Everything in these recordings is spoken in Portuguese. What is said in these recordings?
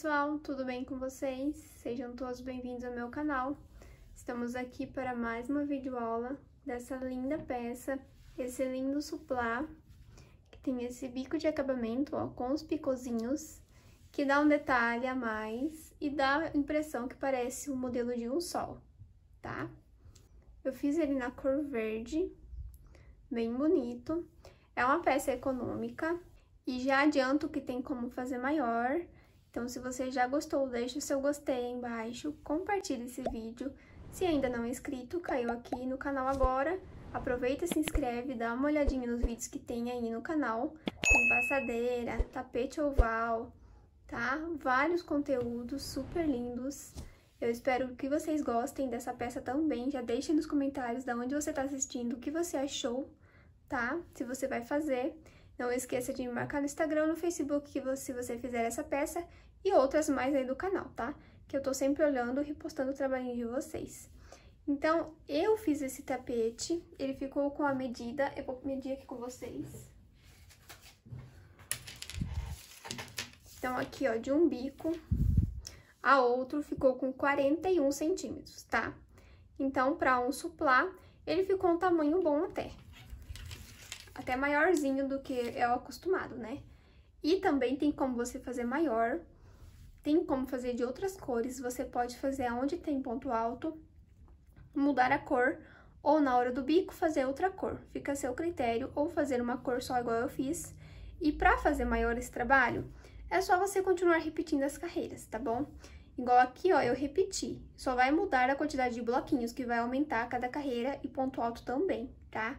pessoal, tudo bem com vocês? Sejam todos bem-vindos ao meu canal. Estamos aqui para mais uma videoaula dessa linda peça, esse lindo suplá, que tem esse bico de acabamento, ó, com os picozinhos, que dá um detalhe a mais e dá a impressão que parece um modelo de um sol, tá? Eu fiz ele na cor verde, bem bonito. É uma peça econômica e já adianto que tem como fazer maior, então, se você já gostou, deixe o seu gostei aí embaixo, compartilhe esse vídeo. Se ainda não é inscrito, caiu aqui no canal agora, aproveita, se inscreve, dá uma olhadinha nos vídeos que tem aí no canal. Tem passadeira, tapete oval, tá? Vários conteúdos super lindos. Eu espero que vocês gostem dessa peça também. Já deixem nos comentários de onde você está assistindo, o que você achou, tá? Se você vai fazer. Não esqueça de me marcar no Instagram, no Facebook, que você, se você fizer essa peça e outras mais aí do canal, tá? Que eu tô sempre olhando e repostando o trabalhinho de vocês. Então, eu fiz esse tapete, ele ficou com a medida, eu vou medir aqui com vocês. Então, aqui, ó, de um bico a outro ficou com 41 centímetros, tá? Então, pra um suplá, ele ficou um tamanho bom até até maiorzinho do que é o acostumado, né? E também tem como você fazer maior, tem como fazer de outras cores, você pode fazer onde tem ponto alto, mudar a cor, ou na hora do bico fazer outra cor, fica a seu critério, ou fazer uma cor só igual eu fiz. E para fazer maior esse trabalho, é só você continuar repetindo as carreiras, tá bom? Igual aqui, ó, eu repeti, só vai mudar a quantidade de bloquinhos, que vai aumentar cada carreira e ponto alto também, tá?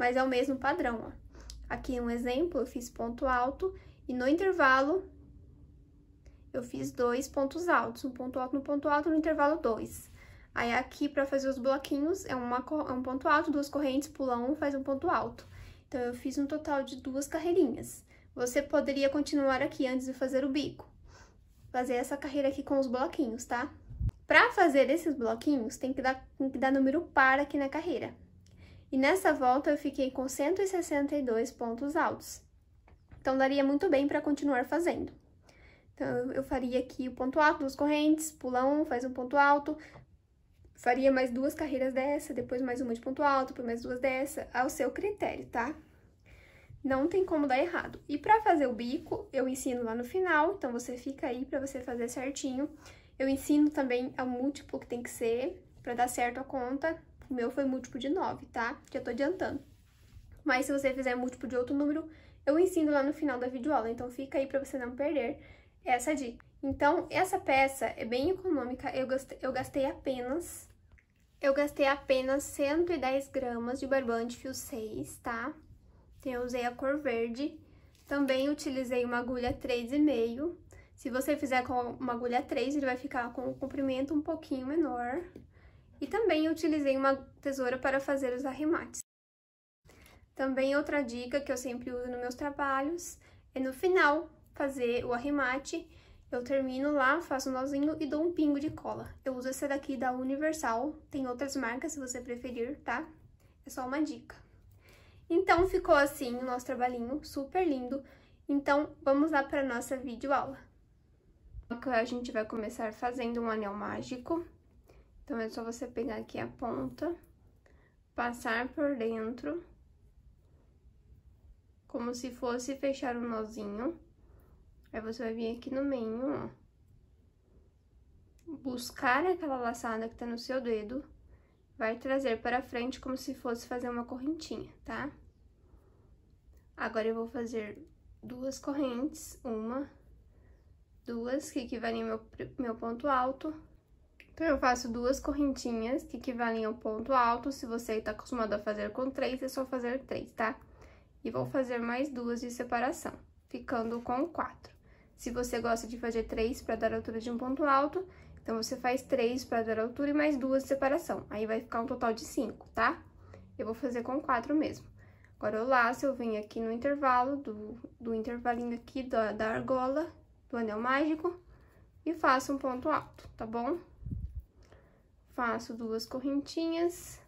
mas é o mesmo padrão, ó. Aqui um exemplo, eu fiz ponto alto e no intervalo eu fiz dois pontos altos, um ponto alto no ponto alto no intervalo dois. Aí aqui para fazer os bloquinhos é, uma, é um ponto alto, duas correntes, pula um, faz um ponto alto. Então eu fiz um total de duas carreirinhas. Você poderia continuar aqui antes de fazer o bico. Fazer essa carreira aqui com os bloquinhos, tá? Para fazer esses bloquinhos, tem que, dar, tem que dar número par aqui na carreira. E nessa volta eu fiquei com 162 pontos altos. Então, daria muito bem para continuar fazendo. Então, eu faria aqui o ponto alto, duas correntes, pula um, faz um ponto alto, faria mais duas carreiras dessa, depois mais uma de ponto alto, depois mais duas dessa, ao seu critério, tá? Não tem como dar errado. E para fazer o bico, eu ensino lá no final, então você fica aí para você fazer certinho. Eu ensino também o múltiplo que tem que ser para dar certo a conta, o meu foi múltiplo de 9, tá? Já tô adiantando. Mas se você fizer múltiplo de outro número, eu ensino lá no final da videoaula, então fica aí pra você não perder essa dica. Então, essa peça é bem econômica, eu gastei, eu gastei apenas... Eu gastei apenas 110 gramas de barbante fio 6, tá? eu usei a cor verde. Também utilizei uma agulha 3,5. Se você fizer com uma agulha 3, ele vai ficar com o comprimento um pouquinho menor. E também utilizei uma tesoura para fazer os arremates. Também outra dica que eu sempre uso nos meus trabalhos é no final fazer o arremate, eu termino lá, faço um nozinho e dou um pingo de cola. Eu uso essa daqui da Universal, tem outras marcas se você preferir, tá? É só uma dica. Então, ficou assim o nosso trabalhinho, super lindo. Então, vamos lá para a nossa videoaula. A gente vai começar fazendo um anel mágico. Então, é só você pegar aqui a ponta, passar por dentro, como se fosse fechar um nozinho. Aí, você vai vir aqui no meio, ó. Buscar aquela laçada que tá no seu dedo, vai trazer para frente como se fosse fazer uma correntinha, tá? Agora, eu vou fazer duas correntes, uma, duas, que equivalem ao meu, meu ponto alto então, eu faço duas correntinhas que equivalem ao ponto alto. Se você tá acostumado a fazer com três, é só fazer três, tá? E vou fazer mais duas de separação, ficando com quatro. Se você gosta de fazer três para dar a altura de um ponto alto, então você faz três para dar a altura e mais duas de separação. Aí vai ficar um total de cinco, tá? Eu vou fazer com quatro mesmo. Agora, eu laço, eu venho aqui no intervalo, do, do intervalinho aqui da, da argola, do anel mágico, e faço um ponto alto, tá bom? faço duas correntinhas,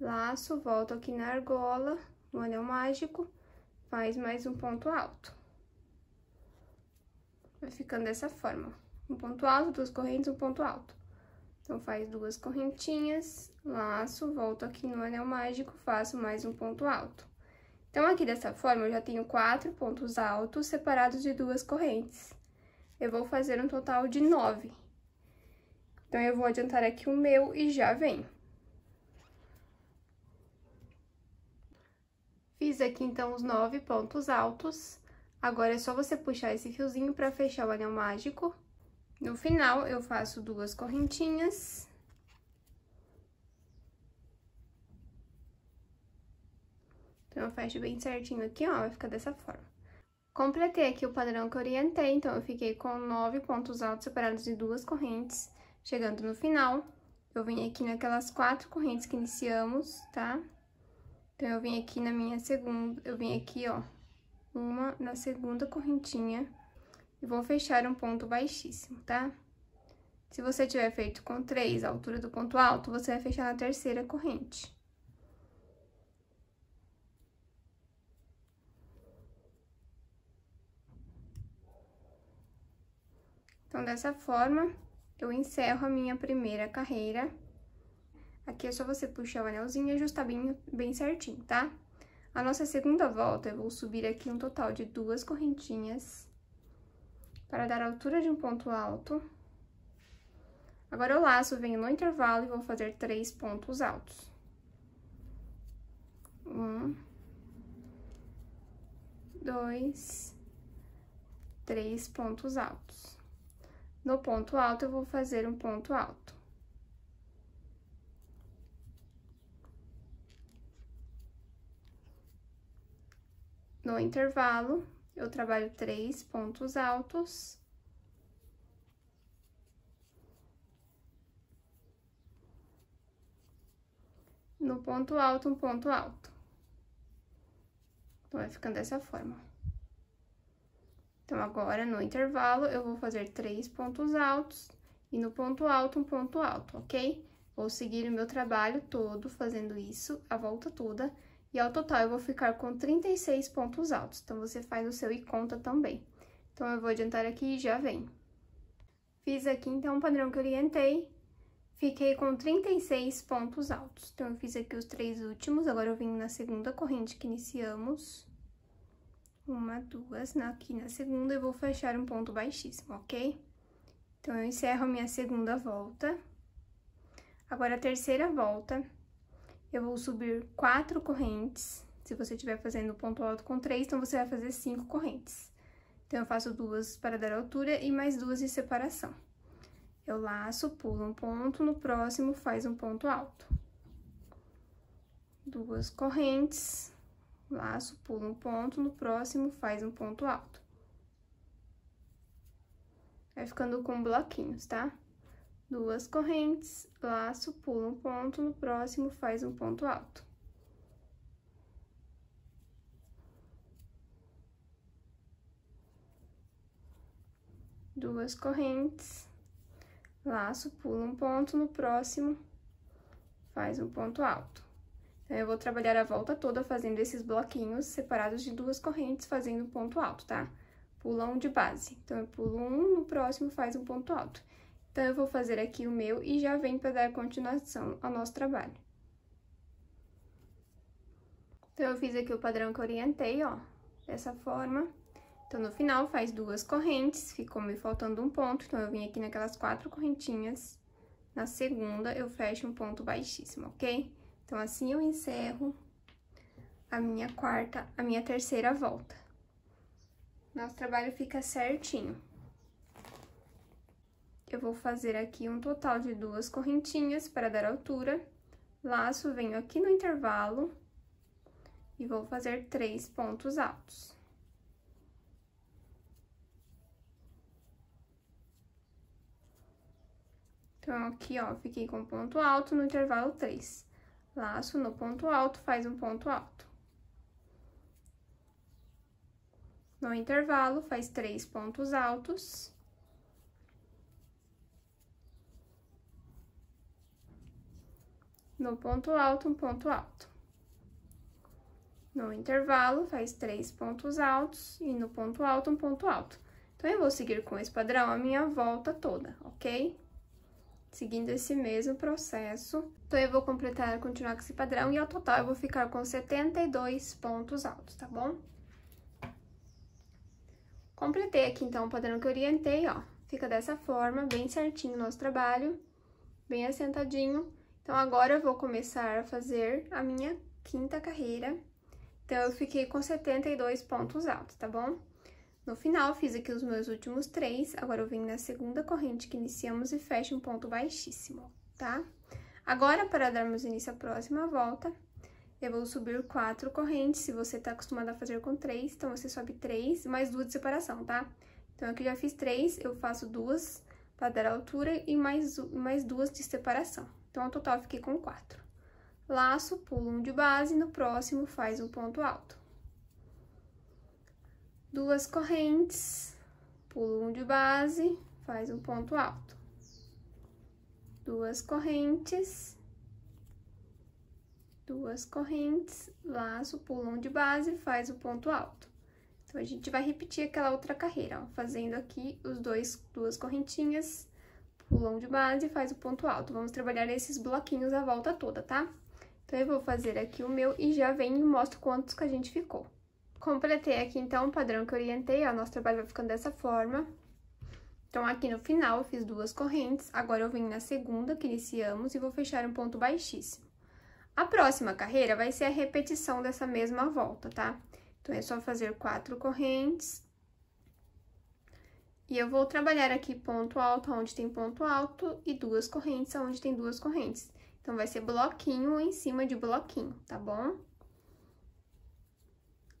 laço, volto aqui na argola, no anel mágico, faz mais um ponto alto. Vai ficando dessa forma, um ponto alto, duas correntes, um ponto alto. Então, faz duas correntinhas, laço, volto aqui no anel mágico, faço mais um ponto alto. Então, aqui dessa forma, eu já tenho quatro pontos altos separados de duas correntes. Eu vou fazer um total de nove. Então, eu vou adiantar aqui o meu e já venho. Fiz aqui, então, os nove pontos altos. Agora, é só você puxar esse fiozinho pra fechar o anel mágico. No final, eu faço duas correntinhas... Então, eu fecho bem certinho aqui, ó, vai ficar dessa forma. Completei aqui o padrão que orientei, então, eu fiquei com nove pontos altos separados de duas correntes. Chegando no final, eu vim aqui naquelas quatro correntes que iniciamos, tá? Então, eu vim aqui na minha segunda, eu vim aqui, ó, uma na segunda correntinha e vou fechar um ponto baixíssimo, tá? Se você tiver feito com três, a altura do ponto alto, você vai fechar na terceira corrente. Então, dessa forma, eu encerro a minha primeira carreira. Aqui é só você puxar o anelzinho e ajustar bem, bem certinho, tá? A nossa segunda volta, eu vou subir aqui um total de duas correntinhas para dar a altura de um ponto alto. Agora, eu laço, venho no intervalo e vou fazer três pontos altos. Um, dois, três pontos altos. No ponto alto, eu vou fazer um ponto alto. No intervalo, eu trabalho três pontos altos. No ponto alto, um ponto alto. Então, vai ficando dessa forma. Então, agora, no intervalo, eu vou fazer três pontos altos e no ponto alto, um ponto alto, ok? Vou seguir o meu trabalho todo fazendo isso, a volta toda, e ao total eu vou ficar com 36 pontos altos. Então, você faz o seu e conta também. Então, eu vou adiantar aqui e já vem. Fiz aqui, então, o padrão que orientei, fiquei com 36 pontos altos. Então, eu fiz aqui os três últimos, agora eu vim na segunda corrente que iniciamos uma, duas, aqui na segunda eu vou fechar um ponto baixíssimo, ok? Então, eu encerro a minha segunda volta. Agora, a terceira volta, eu vou subir quatro correntes. Se você estiver fazendo ponto alto com três, então você vai fazer cinco correntes. Então, eu faço duas para dar altura e mais duas de separação. Eu laço, pulo um ponto, no próximo faz um ponto alto. Duas correntes laço, pula um ponto, no próximo faz um ponto alto. Vai ficando com bloquinhos, tá? Duas correntes, laço, pula um ponto, no próximo faz um ponto alto. Duas correntes, laço, pula um ponto, no próximo faz um ponto alto. Eu vou trabalhar a volta toda fazendo esses bloquinhos separados de duas correntes, fazendo um ponto alto, tá? Pula um de base. Então, eu pulo um, no próximo faz um ponto alto. Então, eu vou fazer aqui o meu e já vem para dar continuação ao nosso trabalho. Então, eu fiz aqui o padrão que orientei, ó, dessa forma. Então, no final, faz duas correntes, ficou me faltando um ponto, então, eu vim aqui naquelas quatro correntinhas. Na segunda, eu fecho um ponto baixíssimo, ok? Então, assim eu encerro a minha quarta, a minha terceira volta. Nosso trabalho fica certinho. Eu vou fazer aqui um total de duas correntinhas para dar altura. Laço, venho aqui no intervalo e vou fazer três pontos altos. Então, aqui, ó, fiquei com ponto alto no intervalo 3 laço no ponto alto, faz um ponto alto. No intervalo, faz três pontos altos. No ponto alto, um ponto alto. No intervalo, faz três pontos altos e no ponto alto, um ponto alto. Então, eu vou seguir com esse padrão a minha volta toda, ok? seguindo esse mesmo processo. Então, eu vou completar, continuar com esse padrão e ao total eu vou ficar com 72 pontos altos, tá bom? Completei aqui, então, o padrão que eu orientei, ó. Fica dessa forma, bem certinho o nosso trabalho, bem assentadinho. Então, agora eu vou começar a fazer a minha quinta carreira. Então, eu fiquei com 72 pontos altos, tá bom? No final, fiz aqui os meus últimos três, agora eu venho na segunda corrente que iniciamos e fecho um ponto baixíssimo, tá? Agora, para darmos início à próxima volta, eu vou subir quatro correntes, se você tá acostumado a fazer com três, então você sobe três, mais duas de separação, tá? Então, aqui já fiz três, eu faço duas para dar altura e mais, mais duas de separação. Então, ao total, fiquei com quatro. Laço, pulo um de base, no próximo faz um ponto alto duas correntes, pulo um de base, faz um ponto alto. Duas correntes, duas correntes, laço, pulo um de base, faz um ponto alto. Então, a gente vai repetir aquela outra carreira, ó, fazendo aqui os dois, duas correntinhas, pulo um de base faz o ponto alto. Vamos trabalhar esses bloquinhos a volta toda, tá? Então, eu vou fazer aqui o meu e já venho e mostro quantos que a gente ficou. Completei aqui, então, o padrão que orientei, ó, nosso trabalho vai ficando dessa forma. Então, aqui no final, eu fiz duas correntes, agora eu venho na segunda que iniciamos e vou fechar um ponto baixíssimo. A próxima carreira vai ser a repetição dessa mesma volta, tá? Então, é só fazer quatro correntes. E eu vou trabalhar aqui ponto alto onde tem ponto alto e duas correntes onde tem duas correntes. Então, vai ser bloquinho em cima de bloquinho, tá bom?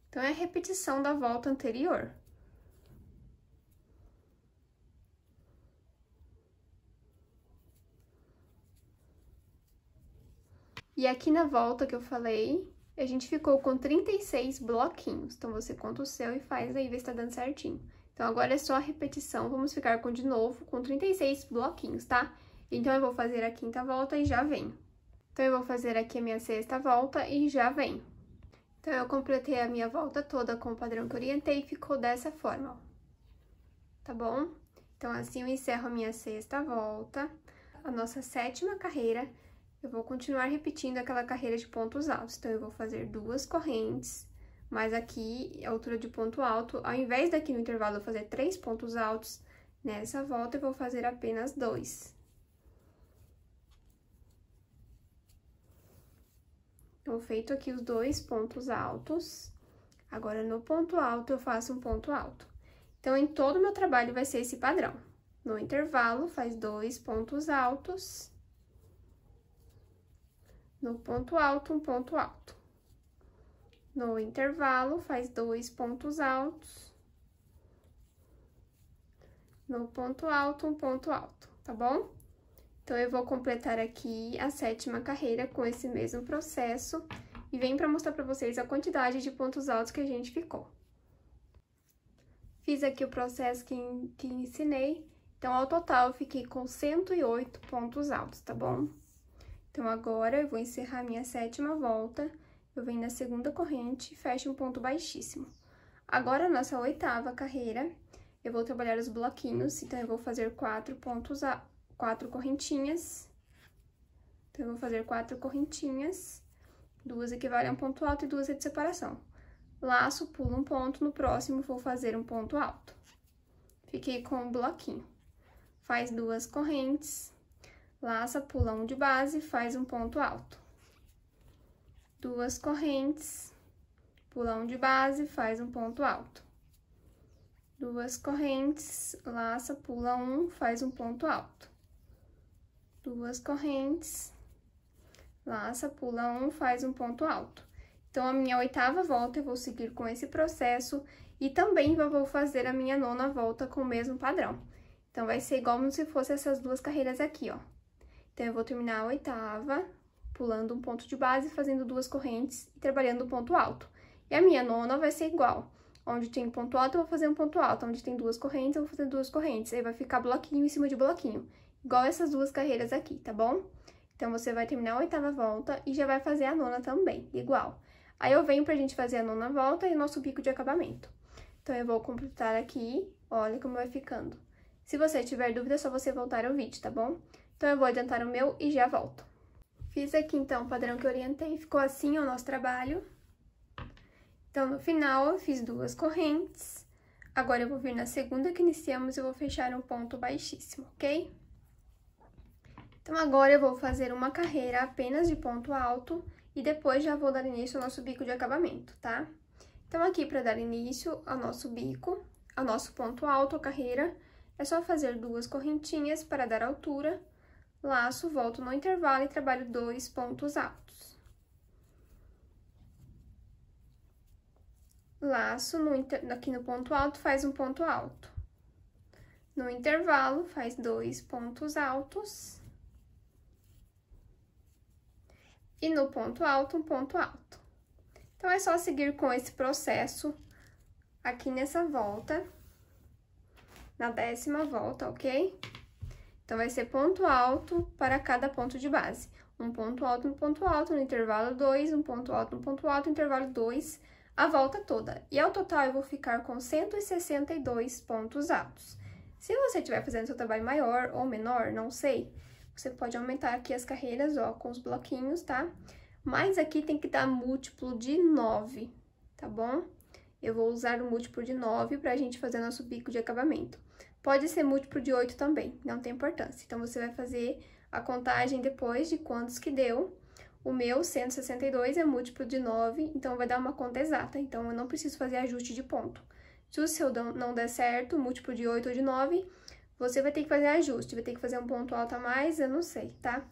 Então, é a repetição da volta anterior. E aqui na volta que eu falei, a gente ficou com 36 bloquinhos. Então, você conta o seu e faz aí, vê se tá dando certinho. Então, agora é só a repetição, vamos ficar com de novo, com 36 bloquinhos, tá? Então, eu vou fazer a quinta volta e já venho. Então, eu vou fazer aqui a minha sexta volta e já venho. Então, eu completei a minha volta toda com o padrão que orientei e ficou dessa forma, ó. Tá bom? Então, assim eu encerro a minha sexta volta, a nossa sétima carreira. Eu vou continuar repetindo aquela carreira de pontos altos. Então, eu vou fazer duas correntes, mas aqui, a altura de ponto alto, ao invés daqui no intervalo eu fazer três pontos altos, nessa volta eu vou fazer apenas dois. Então, feito aqui os dois pontos altos, agora no ponto alto eu faço um ponto alto. Então, em todo o meu trabalho vai ser esse padrão. No intervalo, faz dois pontos altos. No ponto alto, um ponto alto. No intervalo, faz dois pontos altos. No ponto alto, um ponto alto, tá bom? Então, eu vou completar aqui a sétima carreira com esse mesmo processo e vem para mostrar para vocês a quantidade de pontos altos que a gente ficou. Fiz aqui o processo que, que ensinei, então, ao total, eu fiquei com 108 pontos altos, tá bom? Então, agora, eu vou encerrar minha sétima volta, eu venho na segunda corrente e fecho um ponto baixíssimo. Agora, nossa oitava carreira, eu vou trabalhar os bloquinhos, então, eu vou fazer quatro pontos altos quatro correntinhas. Então, eu vou fazer quatro correntinhas, duas equivalem a um ponto alto e duas é de separação. Laço, pulo um ponto, no próximo vou fazer um ponto alto. Fiquei com o bloquinho. Faz duas correntes, laça, pula um de base, faz um ponto alto. Duas correntes, pula um de base, faz um ponto alto. Duas correntes, laça, pula um, faz um ponto alto duas correntes, laça, pula um, faz um ponto alto. Então, a minha oitava volta eu vou seguir com esse processo e também vou fazer a minha nona volta com o mesmo padrão. Então, vai ser igual como se fosse essas duas carreiras aqui, ó. Então, eu vou terminar a oitava, pulando um ponto de base, fazendo duas correntes e trabalhando um ponto alto. E a minha nona vai ser igual. Onde tem ponto alto, eu vou fazer um ponto alto. Onde tem duas correntes, eu vou fazer duas correntes. Aí vai ficar bloquinho em cima de bloquinho igual essas duas carreiras aqui, tá bom? Então, você vai terminar a oitava volta e já vai fazer a nona também, igual. Aí, eu venho pra gente fazer a nona volta e o nosso bico de acabamento. Então, eu vou completar aqui, olha como vai ficando. Se você tiver dúvida, é só você voltar ao vídeo, tá bom? Então, eu vou adiantar o meu e já volto. Fiz aqui, então, o padrão que orientei, ficou assim o nosso trabalho. Então, no final, eu fiz duas correntes. Agora, eu vou vir na segunda que iniciamos e vou fechar um ponto baixíssimo, ok? Então agora eu vou fazer uma carreira apenas de ponto alto e depois já vou dar início ao nosso bico de acabamento, tá? Então aqui para dar início ao nosso bico, ao nosso ponto alto, a carreira, é só fazer duas correntinhas para dar altura, laço, volto no intervalo e trabalho dois pontos altos. Laço, no inter... aqui no ponto alto, faz um ponto alto. No intervalo, faz dois pontos altos. e no ponto alto, um ponto alto. Então, é só seguir com esse processo aqui nessa volta, na décima volta, ok? Então, vai ser ponto alto para cada ponto de base. Um ponto alto, um ponto alto, no intervalo 2, um ponto alto, um ponto alto, intervalo 2, a volta toda. E ao total, eu vou ficar com 162 pontos altos. Se você estiver fazendo seu trabalho maior ou menor, não sei, você pode aumentar aqui as carreiras, ó, com os bloquinhos, tá? Mas aqui tem que dar múltiplo de 9, tá bom? Eu vou usar o múltiplo de 9 para a gente fazer nosso bico de acabamento. Pode ser múltiplo de 8 também, não tem importância. Então, você vai fazer a contagem depois de quantos que deu. O meu, 162, é múltiplo de 9, então vai dar uma conta exata. Então, eu não preciso fazer ajuste de ponto. Se o seu não der certo, múltiplo de 8 ou de 9, você vai ter que fazer ajuste, vai ter que fazer um ponto alto a mais, eu não sei, tá?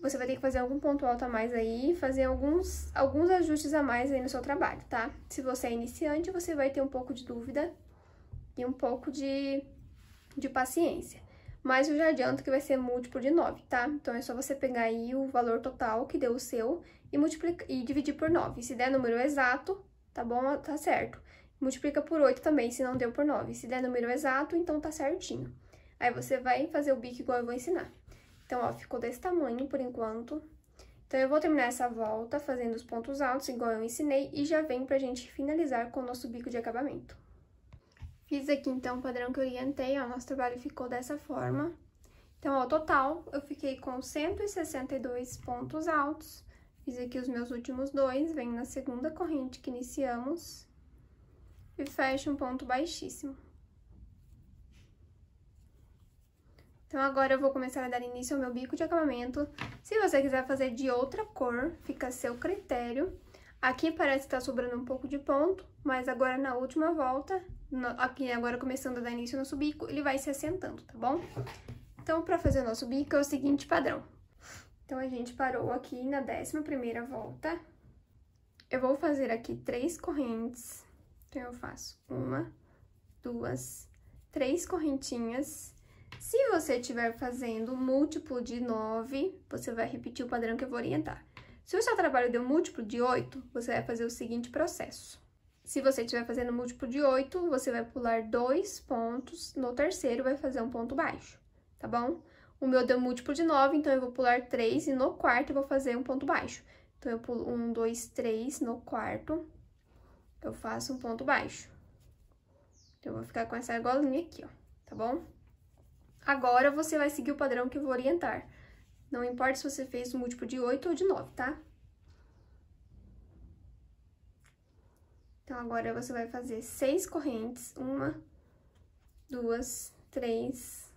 Você vai ter que fazer algum ponto alto a mais aí, fazer alguns, alguns ajustes a mais aí no seu trabalho, tá? Se você é iniciante, você vai ter um pouco de dúvida e um pouco de, de paciência. Mas eu já adianto que vai ser múltiplo de 9, tá? Então, é só você pegar aí o valor total que deu o seu e, multiplicar, e dividir por 9. Se der número exato, tá bom? Tá certo. Multiplica por 8 também, se não deu por 9. Se der número exato, então tá certinho. Aí você vai fazer o bico igual eu vou ensinar. Então, ó, ficou desse tamanho por enquanto. Então, eu vou terminar essa volta fazendo os pontos altos, igual eu ensinei, e já vem pra gente finalizar com o nosso bico de acabamento. Fiz aqui, então, o padrão que eu orientei, ó, nosso trabalho ficou dessa forma. Então, ao total, eu fiquei com 162 pontos altos. Fiz aqui os meus últimos dois, vem na segunda corrente que iniciamos e fecha um ponto baixíssimo. Então, agora eu vou começar a dar início ao meu bico de acabamento. Se você quiser fazer de outra cor, fica a seu critério. Aqui parece que tá sobrando um pouco de ponto, mas agora na última volta, no, aqui agora começando a dar início no nosso bico, ele vai se assentando, tá bom? Então, pra fazer o nosso bico é o seguinte padrão. Então, a gente parou aqui na décima primeira volta. Eu vou fazer aqui três correntes então, eu faço uma, duas, três correntinhas. Se você estiver fazendo múltiplo de nove, você vai repetir o padrão que eu vou orientar. Se o seu trabalho deu múltiplo de oito, você vai fazer o seguinte processo. Se você estiver fazendo múltiplo de oito, você vai pular dois pontos, no terceiro vai fazer um ponto baixo, tá bom? O meu deu múltiplo de nove, então eu vou pular três e no quarto eu vou fazer um ponto baixo. Então, eu pulo um, dois, três no quarto, eu faço um ponto baixo. Então, eu vou ficar com essa argolinha aqui, ó, tá bom? Agora, você vai seguir o padrão que eu vou orientar. Não importa se você fez um múltiplo de 8 ou de 9, tá? Então, agora você vai fazer seis correntes. Uma, duas, três,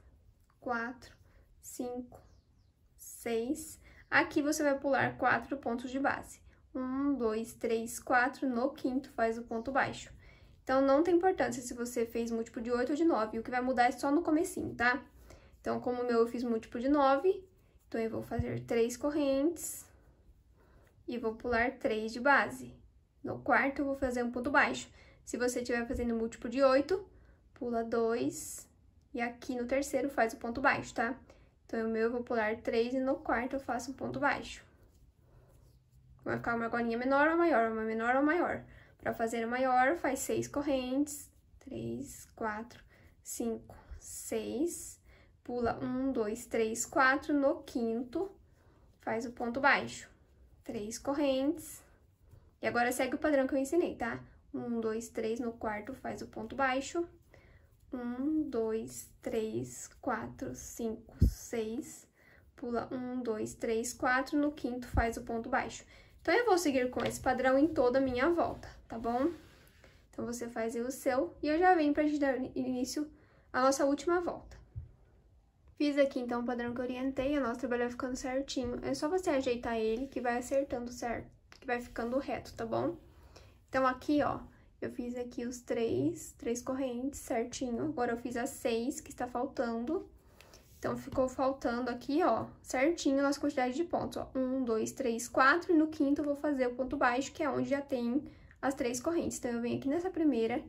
quatro, cinco, seis. Aqui você vai pular quatro pontos de base um, dois, três, quatro, no quinto faz o ponto baixo. Então, não tem importância se você fez múltiplo de 8 ou de 9, o que vai mudar é só no comecinho, tá? Então, como o meu eu fiz múltiplo de 9, então eu vou fazer três correntes e vou pular três de base. No quarto, eu vou fazer um ponto baixo. Se você estiver fazendo múltiplo de 8, pula dois e aqui no terceiro faz o ponto baixo, tá? Então, o meu eu vou pular três e no quarto eu faço um ponto baixo. Vai ficar uma argolinha menor ou maior, uma menor ou maior. Para fazer maior, faz seis correntes. Três, quatro, cinco, seis. Pula um, dois, três, quatro. No quinto, faz o ponto baixo. Três correntes. E agora segue o padrão que eu ensinei, tá? Um, dois, três, no quarto faz o ponto baixo. Um, dois, três, quatro, cinco, seis. Pula um, dois, três, quatro, no quinto faz o ponto baixo. Então, eu vou seguir com esse padrão em toda a minha volta, tá bom? Então, você faz o seu e eu já venho pra gente dar início à nossa última volta. Fiz aqui, então, o padrão que orientei, o nosso trabalho vai ficando certinho. É só você ajeitar ele que vai acertando certo, que vai ficando reto, tá bom? Então, aqui, ó, eu fiz aqui os três, três correntes certinho. Agora, eu fiz as seis que está faltando. Então, ficou faltando aqui, ó, certinho nas quantidades de pontos, ó. Um, dois, três, quatro, e no quinto eu vou fazer o ponto baixo, que é onde já tem as três correntes. Então, eu venho aqui nessa primeira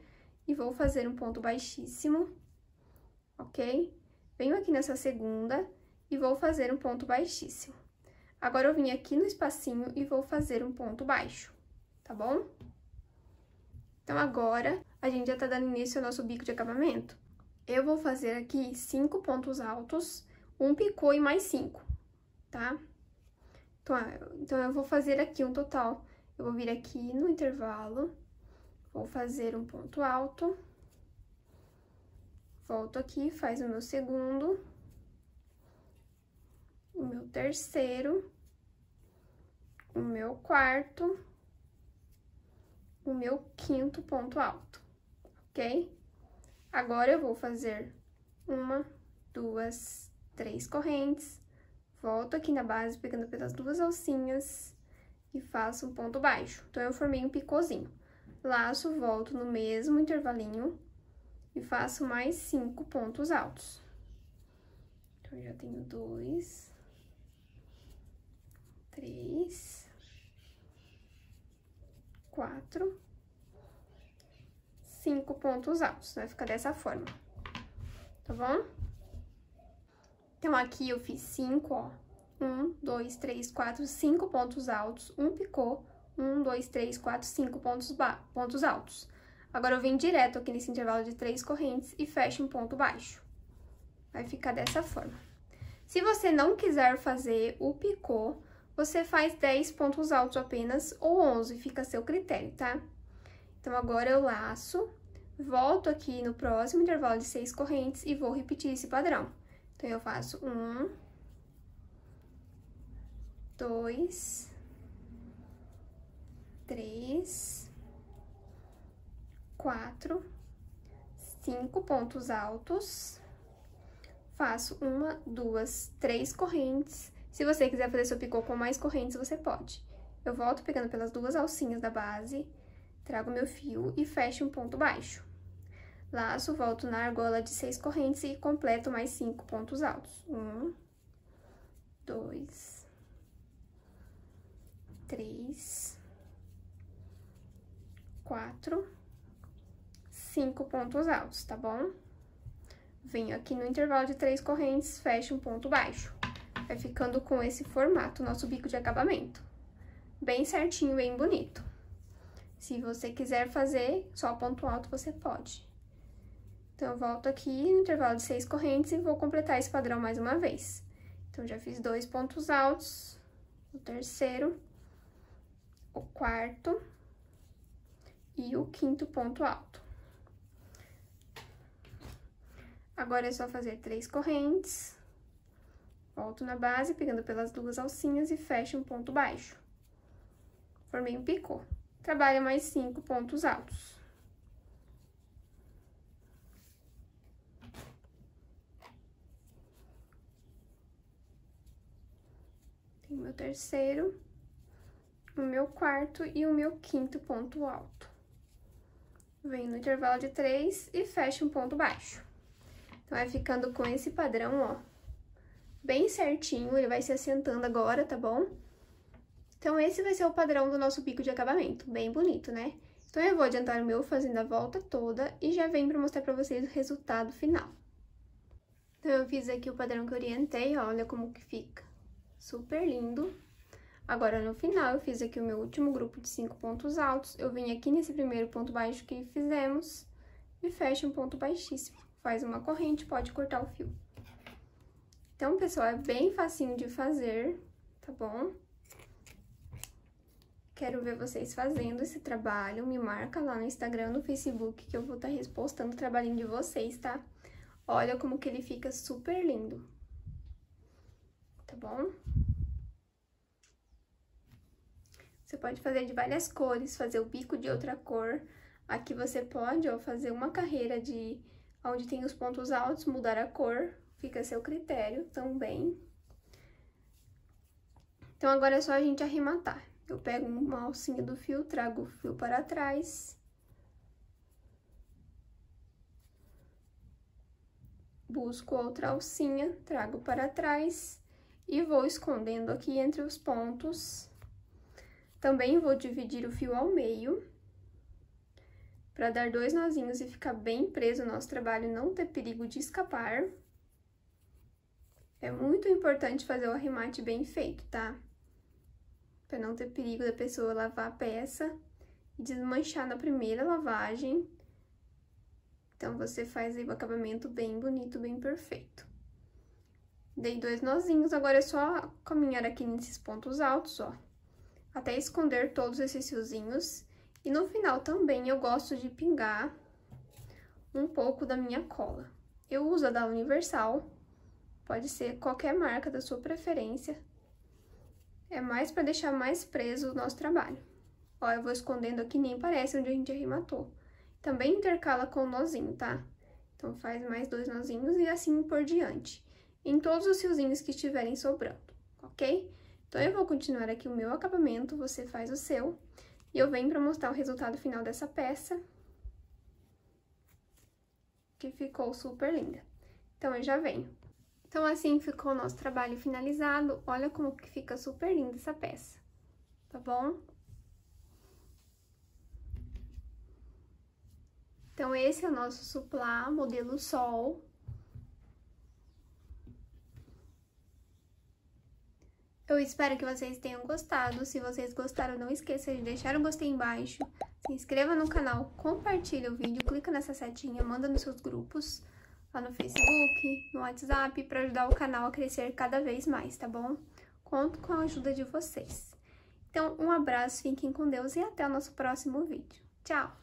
e vou fazer um ponto baixíssimo, ok? Venho aqui nessa segunda e vou fazer um ponto baixíssimo. Agora, eu vim aqui no espacinho e vou fazer um ponto baixo, tá bom? Então, agora, a gente já tá dando início ao nosso bico de acabamento eu vou fazer aqui cinco pontos altos, um picô e mais cinco, tá? Então, ah, então, eu vou fazer aqui um total. Eu vou vir aqui no intervalo, vou fazer um ponto alto, volto aqui, faz o meu segundo, o meu terceiro, o meu quarto, o meu quinto ponto alto, ok? Agora, eu vou fazer uma, duas, três correntes, volto aqui na base pegando pelas duas alcinhas e faço um ponto baixo. Então, eu formei um picôzinho. Laço, volto no mesmo intervalinho e faço mais cinco pontos altos. Então, eu já tenho dois, três, quatro cinco pontos altos, vai né? ficar dessa forma, tá bom? Então, aqui eu fiz cinco, ó, um, dois, três, quatro, cinco pontos altos, um picô, um, dois, três, quatro, cinco pontos, pontos altos. Agora, eu venho direto aqui nesse intervalo de três correntes e fecho um ponto baixo. Vai ficar dessa forma. Se você não quiser fazer o picô, você faz 10 pontos altos apenas ou 11, fica a seu critério, tá? Então, agora eu laço, volto aqui no próximo intervalo de seis correntes e vou repetir esse padrão. Então, eu faço um, dois, três, quatro, cinco pontos altos, faço uma, duas, três correntes. Se você quiser fazer seu picô com mais correntes, você pode. Eu volto pegando pelas duas alcinhas da base trago meu fio e fecho um ponto baixo. Laço, volto na argola de seis correntes e completo mais cinco pontos altos. Um, dois, três, quatro, cinco pontos altos, tá bom? Venho aqui no intervalo de três correntes, fecho um ponto baixo. Vai ficando com esse formato nosso bico de acabamento. Bem certinho, bem bonito. Se você quiser fazer só ponto alto, você pode. Então, eu volto aqui no intervalo de seis correntes e vou completar esse padrão mais uma vez. Então, já fiz dois pontos altos, o terceiro, o quarto e o quinto ponto alto. Agora, é só fazer três correntes, volto na base, pegando pelas duas alcinhas e fecho um ponto baixo. Formei um picô trabalha mais cinco pontos altos. Tem meu terceiro, o meu quarto e o meu quinto ponto alto. Vem no intervalo de três e fecha um ponto baixo. Então, vai ficando com esse padrão, ó, bem certinho, ele vai se assentando agora, tá bom? Então, esse vai ser o padrão do nosso bico de acabamento, bem bonito, né? Então, eu vou adiantar o meu fazendo a volta toda e já venho pra mostrar pra vocês o resultado final. Então, eu fiz aqui o padrão que orientei, olha como que fica. Super lindo. Agora, no final, eu fiz aqui o meu último grupo de cinco pontos altos. Eu vim aqui nesse primeiro ponto baixo que fizemos e fecho um ponto baixíssimo. Faz uma corrente, pode cortar o fio. Então, pessoal, é bem facinho de fazer, tá bom? Quero ver vocês fazendo esse trabalho. Me marca lá no Instagram, no Facebook, que eu vou estar tá respostando o trabalhinho de vocês, tá? Olha como que ele fica super lindo. Tá bom? Você pode fazer de várias cores, fazer o bico de outra cor. Aqui você pode ó, fazer uma carreira de onde tem os pontos altos, mudar a cor, fica a seu critério também. Então, agora é só a gente arrematar. Eu pego uma alcinha do fio, trago o fio para trás. Busco outra alcinha, trago para trás e vou escondendo aqui entre os pontos. Também vou dividir o fio ao meio, para dar dois nozinhos e ficar bem preso o nosso trabalho, não ter perigo de escapar. É muito importante fazer o arremate bem feito, tá? para não ter perigo da pessoa lavar a peça e desmanchar na primeira lavagem. Então, você faz aí o acabamento bem bonito, bem perfeito. Dei dois nozinhos, agora é só caminhar aqui nesses pontos altos, ó. Até esconder todos esses fiozinhos. E no final também eu gosto de pingar um pouco da minha cola. Eu uso a da Universal, pode ser qualquer marca da sua preferência, é mais para deixar mais preso o nosso trabalho. Ó, eu vou escondendo aqui, nem parece onde a gente arrematou. Também intercala com o nozinho, tá? Então, faz mais dois nozinhos e assim por diante. Em todos os fiozinhos que estiverem sobrando, ok? Então, eu vou continuar aqui o meu acabamento, você faz o seu. E eu venho para mostrar o resultado final dessa peça, que ficou super linda. Então, eu já venho. Então, assim ficou o nosso trabalho finalizado. Olha como que fica super linda essa peça, tá bom? Então, esse é o nosso suplá, modelo sol. Eu espero que vocês tenham gostado. Se vocês gostaram, não esqueça de deixar o gostei embaixo. Se inscreva no canal, compartilhe o vídeo, clica nessa setinha, manda nos seus grupos lá no Facebook, no WhatsApp, para ajudar o canal a crescer cada vez mais, tá bom? Conto com a ajuda de vocês. Então, um abraço, fiquem com Deus e até o nosso próximo vídeo. Tchau!